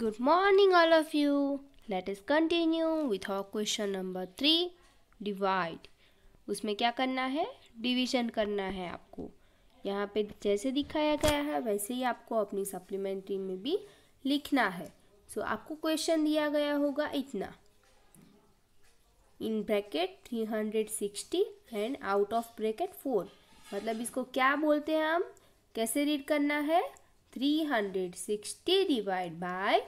Good morning all of you. Let us continue with our question number three divide. उसमें क्या करना है division करना है आपको यहाँ पे जैसे दिखाया गया है वैसे ही आपको अपनी सप्लीमेंट्री में भी लिखना है सो so, आपको क्वेश्चन दिया गया होगा इतना इन bracket three hundred sixty and out of bracket four मतलब इसको क्या बोलते हैं हम कैसे रीड करना है 360 डिवाइड बाय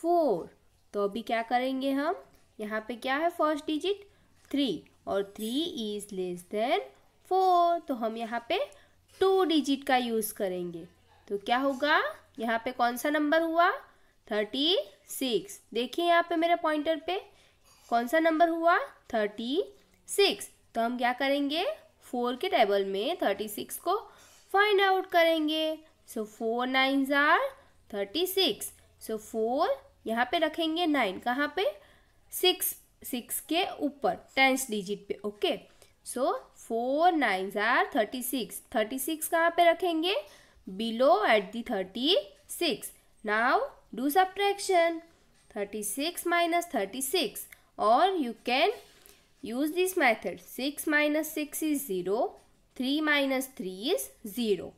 फोर तो अभी क्या करेंगे हम यहाँ पे क्या है फर्स्ट डिजिट थ्री और three is less than four तो हम यहाँ पे टू डिजिट का यूज़ करेंगे तो क्या होगा यहाँ पे कौन सा नंबर हुआ थर्टी सिक्स देखिए यहाँ पे मेरे पॉइंटर पे कौन सा नंबर हुआ थर्टी सिक्स तो हम क्या करेंगे फोर के टेबल में थर्टी सिक्स को फाइंड आउट करेंगे so four nine are thirty six so four यहाँ पे रखेंगे नाइन कहाँ पे सिक्स सिक्स के ऊपर टेंस डिजिट पे okay so four nine are thirty six thirty six कहाँ पे रखेंगे below at the thirty six now do subtraction thirty six minus thirty six और you can use this method six minus six is three minus three 3 is 0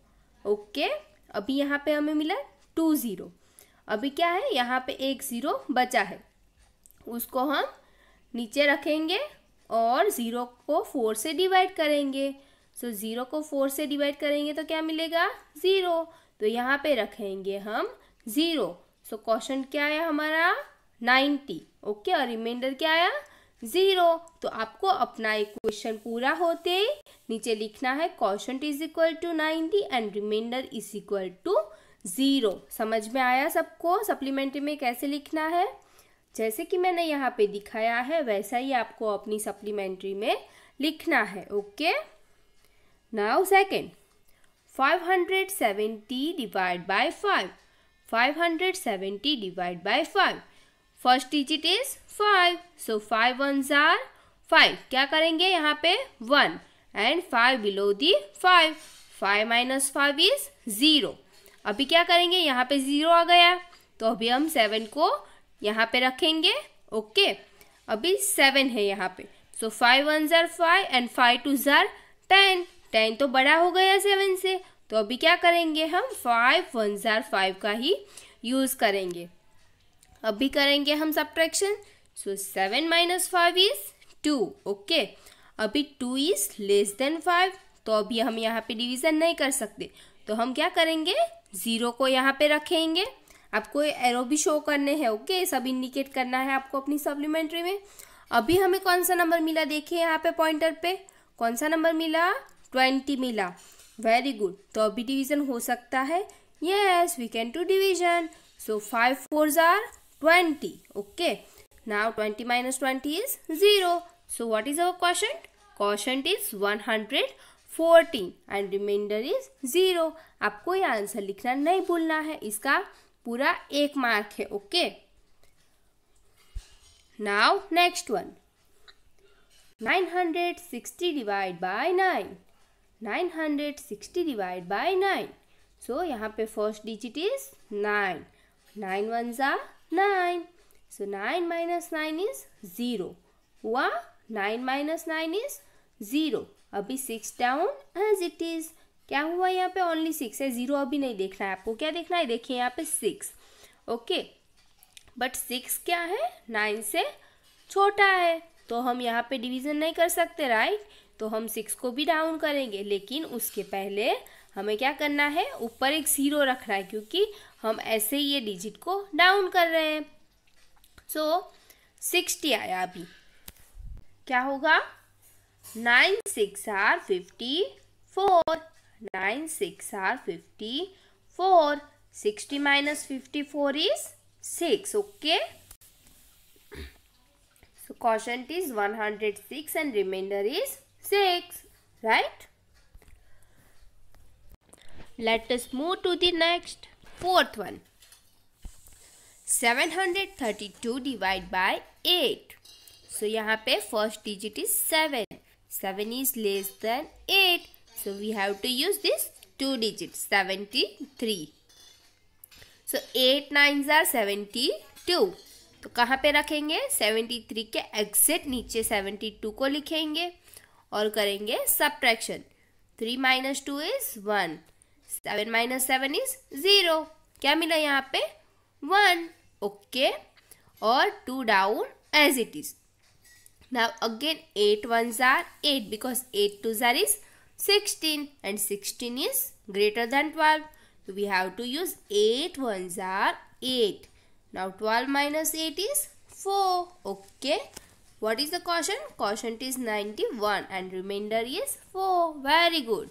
okay अभी यहाँ पे हमें मिला to zero अभी क्या है यहाँ पे एक ज़ीरो बचा है उसको हम नीचे रखेंगे और ज़ीरो को फोर से डिवाइड करेंगे सो so, ज़ीरो को फोर से डिवाइड करेंगे तो क्या मिलेगा ज़ीरो तो यहाँ पे रखेंगे हम ज़ीरो सो क्वेश्चन क्या आया हमारा नाइन्टी ओके okay, और रिमाइंडर क्या आया ज़ीरो तो आपको अपना इक्वेशन पूरा होते ही नीचे लिखना है question is equal to ninety and remainder is equal to zero समझ में आया सबको सप्लीमेंट्री में कैसे लिखना है जैसे कि मैंने यहाँ पे दिखाया है वैसा ही आपको अपनी सप्लीमेंट्री में लिखना है okay now second five hundred seventy divide by five five hundred seventy divide by five first digit is five so five one are five क्या करेंगे यहाँ पे one and five below the five five minus five is zero अभी क्या करेंगे यहाँ पे zero आ गया तो अभी हम सेवन को यहाँ पे रखेंगे ओके okay. अभी सेवन है यहाँ पे so five one are five and five two are ten ten तो बड़ा हो गया सेवन से तो अभी क्या करेंगे हम फाइव वन ज़ार फाइव का ही यूज़ करेंगे अभी करेंगे हम subtraction so seven minus five is two okay अभी two is less than five तो अभी हम यहाँ पे डिवीज़न नहीं कर सकते तो हम क्या करेंगे ज़ीरो को यहाँ पे रखेंगे आपको एरो भी शो करने हैं ओके okay? सब इंडिकेट करना है आपको अपनी सप्लीमेंट्री में अभी हमें कौन सा नंबर मिला देखिए यहाँ पे पॉइंटर पे कौन सा नंबर मिला ट्वेंटी मिला वेरी गुड तो अभी डिवीज़न हो सकता है yes we can to division so five four are 20. Okay. Now 20 minus 20 is 0. So what is our quotient? Quotient is 114 and remainder is 0. आपको ये आंसर लिखना नहीं भूलना है इसका पूरा एक मार्क है okay now next one 960 divide by 9 960 divide by 9 so यहाँ पे फर्स्ट डिजिट इज 9 9 वन ज़ा 9. So 9 minus 9 is 0. हुआ nine minus nine is zero अभी six down as it is. क्या हुआ यहाँ पे ओनली सिक्स है जीरो अभी नहीं देखना है आपको क्या देखना है देखिए यहाँ पे सिक्स ओके बट सिक्स क्या है नाइन से छोटा है तो हम यहाँ पे डिवीजन नहीं कर सकते राइट तो हम सिक्स को भी डाउन करेंगे लेकिन उसके पहले हमें क्या करना है ऊपर एक ज़ीरो रखना है क्योंकि हम ऐसे ही ये डिजिट को डाउन कर रहे हैं सो so, सिक्सटी आया अभी क्या होगा nine six are fifty four nine six are fifty four sixty minus fifty four is six okay is one hundred six and remainder is six right let us move to the next fourth one 732 divide by 8 so यहाँ पे first digit is 7 7 is less than 8 so we have to use this two digits 73 so eight nines are seventy two तो कहाँ पे रखेंगे seventy three के एग्जिट नीचे seventy two को लिखेंगे और करेंगे subtraction three minus two is one 7 minus 7 is 0. क्या मिला यहाँ पे? 1. Okay. और 2 down as it is. Now again 8 ones are 8 because 8 twos are is 16 and 16 is greater than 12. So we have to use 8 ones are 8. Now 12 minus 8 is 4. Okay. What is the quotient? Quotient is 91 and remainder is 4. Very good.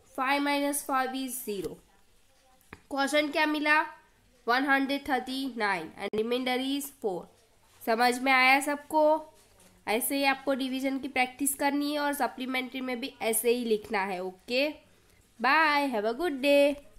Five minus five is zero question क्या मिला one hundred thirty nine and remainder is four समझ में आया सबको ऐसे ही आपको division की practice करनी है और सप्लीमेंट्री में भी ऐसे ही लिखना है okay bye have a good day